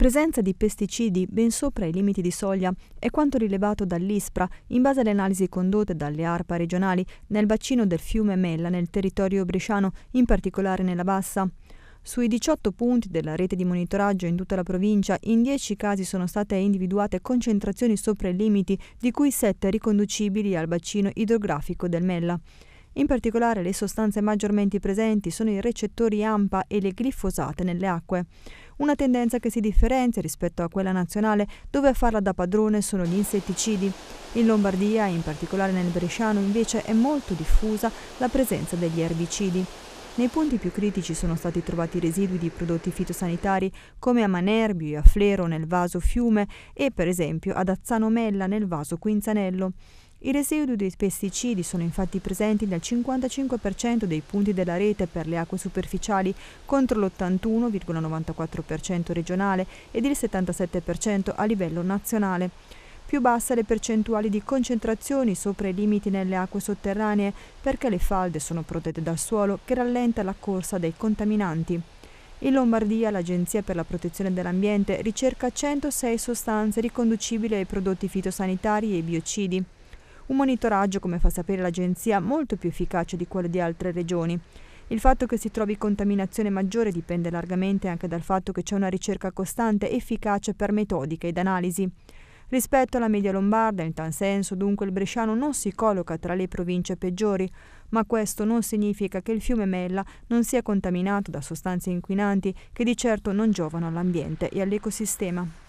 presenza di pesticidi ben sopra i limiti di soglia è quanto rilevato dall'ISPRA in base alle analisi condotte dalle ARPA regionali nel bacino del fiume Mella nel territorio bresciano, in particolare nella Bassa. Sui 18 punti della rete di monitoraggio in tutta la provincia, in 10 casi sono state individuate concentrazioni sopra i limiti, di cui 7 riconducibili al bacino idrografico del Mella. In particolare le sostanze maggiormente presenti sono i recettori AMPA e le glifosate nelle acque. Una tendenza che si differenzia rispetto a quella nazionale dove a farla da padrone sono gli insetticidi. In Lombardia, in particolare nel Bresciano, invece è molto diffusa la presenza degli erbicidi. Nei punti più critici sono stati trovati residui di prodotti fitosanitari come a Manerbio e a Flero nel vaso Fiume e per esempio ad Azzano Mella nel vaso Quinzanello. I residui dei pesticidi sono infatti presenti nel 55% dei punti della rete per le acque superficiali contro l'81,94% regionale ed il 77% a livello nazionale. Più basse le percentuali di concentrazioni sopra i limiti nelle acque sotterranee perché le falde sono protette dal suolo che rallenta la corsa dei contaminanti. In Lombardia l'Agenzia per la protezione dell'ambiente ricerca 106 sostanze riconducibili ai prodotti fitosanitari e biocidi. Un monitoraggio, come fa sapere l'agenzia, molto più efficace di quello di altre regioni. Il fatto che si trovi contaminazione maggiore dipende largamente anche dal fatto che c'è una ricerca costante, efficace per metodiche ed analisi. Rispetto alla media lombarda, in tal senso, dunque, il bresciano non si colloca tra le province peggiori, ma questo non significa che il fiume Mella non sia contaminato da sostanze inquinanti che di certo non giovano all'ambiente e all'ecosistema.